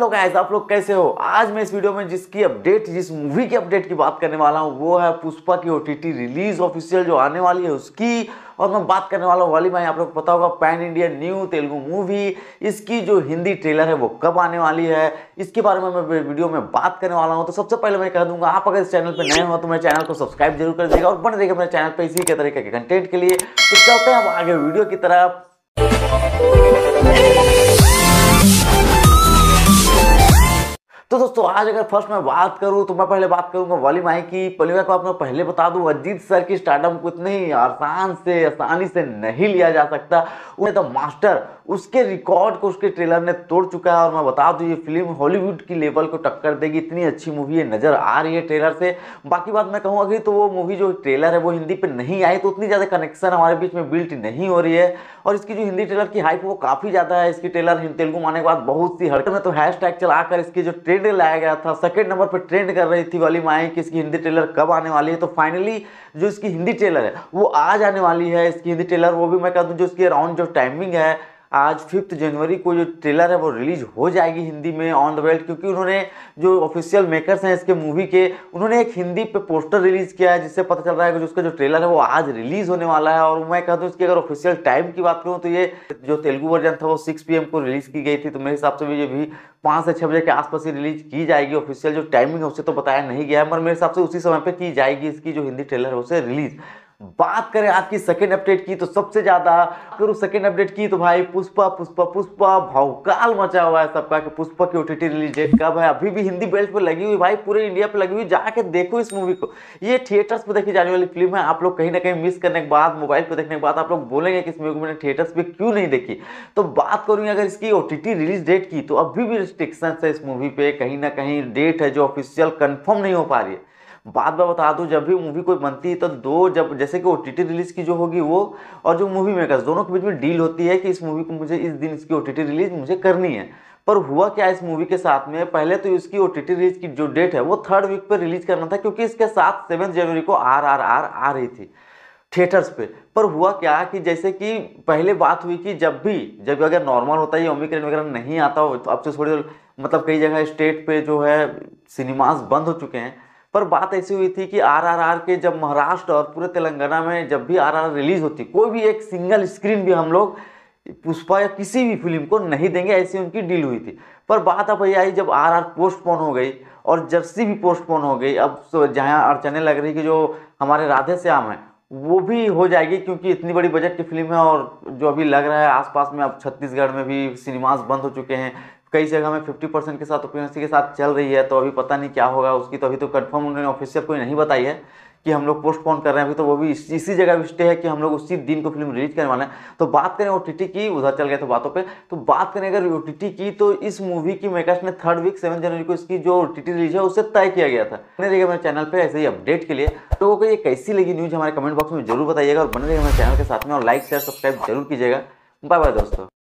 hello guys आप लोग कैसे हो आज मैं इस वीडियो में जिसकी अपडेट जिस मूवी की अपडेट की बात करने वाला हूँ वो है पुष्पा की ओटीटी रिलीज ऑफिशियल जो आने वाली है उसकी और मैं बात करने वाला हूँ वाली भाई आप लोग पता होगा pan India new Telugu movie इसकी जो हिंदी ट्रेलर है वो कब आने वाली है इसके बारे में मैं वीडियो में बात करने वाला हूँ तो सबसे पहले मैं कह दूंगा आप अगर इस चैनल पर नए हो तो मेरे चैनल को सब्सक्राइब जरूर कर दीजिएगा और बने देगा मेरे चैनल पर इसी के तरीके के कंटेंट के लिए तो चलते हैं आगे वीडियो की तरफ तो दोस्तों आज अगर फर्स्ट मैं बात करूँ तो मैं पहले बात करूंगा वाली माई की माई को तो आपको पहले बता दूँ अजीत सर की स्टार्टअप को इतने ही आसान से आसानी से नहीं लिया जा सकता उन्हें तो मास्टर उसके रिकॉर्ड को उसके ट्रेलर ने तोड़ चुका है और मैं बता दूँ ये फिल्म हॉलीवुड की लेवल को टक्कर देगी इतनी अच्छी मूवी है नज़र आ रही है ट्रेलर से बाकी बात मैं कहूँगा कि तो वो मूवी जो ट्रेलर है वो हिंदी पर नहीं आई तो उतनी ज़्यादा कनेक्शन हमारे बीच में बिल्ट नहीं हो रही है और इसकी जो हिंदी ट्रेलर की हाइप वो काफ़ी ज़्यादा है इसकी ट्रेलर तेलुगु माने के बाद बहुत सी हड़क में तो हैश चलाकर इसकी जो ट्रेलर ट्रेंड लाया गया था सेकंड नंबर पर ट्रेंड कर रही थी वाली माए कि इसकी हिंदी ट्रेलर कब आने वाली है तो फाइनली जो इसकी हिंदी ट्रेलर है वो आज आने वाली है इसकी हिंदी ट्रेलर वो भी मैं कह दूँ जो इसकी अराउंड जो टाइमिंग है आज फिफ्थ जनवरी को जो ट्रेलर है वो रिलीज हो जाएगी हिंदी में ऑन द वर्ल्ड क्योंकि उन्होंने जो ऑफिशियल मेकर्स हैं इसके मूवी के उन्होंने एक हिंदी पे पोस्टर रिलीज किया है जिससे पता चल रहा है कि उसका जो ट्रेलर है वो आज रिलीज होने वाला है और मैं कहता हूँ इसकी अगर ऑफिशियल टाइम की बात करूँ तो ये जो तेलुगु वर्जन था वो सिक्स पी को रिलीज की गई थी तो मेरे हिसाब से भी ये भी पाँच से छः बजे के आसपास ही रिलीज की जाएगी ऑफिशियल जो टाइमिंग है उसे तो बताया नहीं गया है मगर मेरे हिसाब से उसी समय पर की जाएगी इसकी जो हिंदी ट्रेलर है उसे रिलीज़ बात करें आज की सेकेंड अपडेट की तो सबसे ज़्यादा अगर सेकेंड अपडेट की तो भाई पुष्पा पुष्पा पुष्पा भावकाल मचा हुआ है सबका कि पुष्पा की ओ रिलीज डेट कब है अभी भी हिंदी बेल्ट पर लगी हुई भाई पूरे इंडिया पर लगी हुई जाके देखो इस मूवी को ये थिएटर्स पर देखी जाने वाली फिल्म है आप लोग कहीं ना कहीं मिस करने के बाद मोबाइल पर देखने के बाद आप लोग बोलेंगे कि इस मूवी को मैंने थिएटर्स पर क्यों नहीं देखी तो बात करूँगी अगर इसकी ओ रिलीज डेट की तो अभी भी रिस्ट्रिक्शन है इस मूवी पर कहीं ना कहीं डेट है जो ऑफिशियल कन्फर्म नहीं हो पा रही है बात मैं बता दूं जब भी मूवी कोई बनती है तो दो जब जैसे कि ओ टी रिलीज़ की जो होगी वो और जो मूवी मेकर्स दोनों के बीच में डील होती है कि इस मूवी को मुझे इस दिन इसकी ओ रिलीज़ मुझे करनी है पर हुआ क्या इस मूवी के साथ में पहले तो इसकी ओ रिलीज़ की जो डेट है वो थर्ड वीक पर रिलीज़ करना था क्योंकि इसके साथ सेवन्थ जनवरी को आर आर आर आ रही थी थिएटर्स पे पर हुआ क्या कि जैसे कि पहले बात हुई कि जब भी जब अगर नॉर्मल होता है ओमिक्रेन वगैरह नहीं आता हो तो अब से तो थोड़ी मतलब कई जगह स्टेट पे जो है सिनेमाज बंद हो चुके हैं पर बात ऐसी हुई थी कि आरआरआर के जब महाराष्ट्र और पूरे तेलंगाना में जब भी आरआरआर रिलीज होती कोई भी एक सिंगल स्क्रीन भी हम लोग पुष्पा या किसी भी फिल्म को नहीं देंगे ऐसी उनकी डील हुई थी पर बात अब यही आई जब आर आर पोस्टपोन हो गई और जर्सी भी पोस्टपोन हो गई अब तो जहाँ अड़चने लग रही कि जो हमारे राधे श्याम हैं वो भी हो जाएगी क्योंकि इतनी बड़ी बजट की फिल्म है और जो अभी लग रहा है आसपास में अब छत्तीसगढ़ में भी सिनेमास बंद हो चुके हैं कई जगह में फिफ्टी परसेंट के साथ ओपीएमसी के साथ चल रही है तो अभी पता नहीं क्या होगा उसकी तो अभी तो कन्फर्म उन्होंने ऑफिशियल कोई नहीं बताई है कि हम लोग पोस्टपोन कर रहे हैं अभी तो वो भी इस, इसी जगह भी स्टे है कि हम लोग उसी दिन को फिल्म रिलीज करने वाले हैं तो बात करें ओ की उधर चल गए तो बातों पे तो बात करें अगर ओ की तो इस मूवी की मेकर्स ने थर्ड वीक सेवन जनवरी को इसकी जो ओ रिलीज है उसे तय किया गया था बने रहिएगा मेरे चैनल पर ऐसे ही अपडेट के लिए लोगों तो को ये कैसी लगी न्यूज़ हमारे कमेंट बॉक्स में जरूर बताइएगा और बने रहिएगा मेरे चैनल के साथ में और लाइक शेयर सब्सक्राइब जरूर कीजिएगा बाय बाय दोस्तों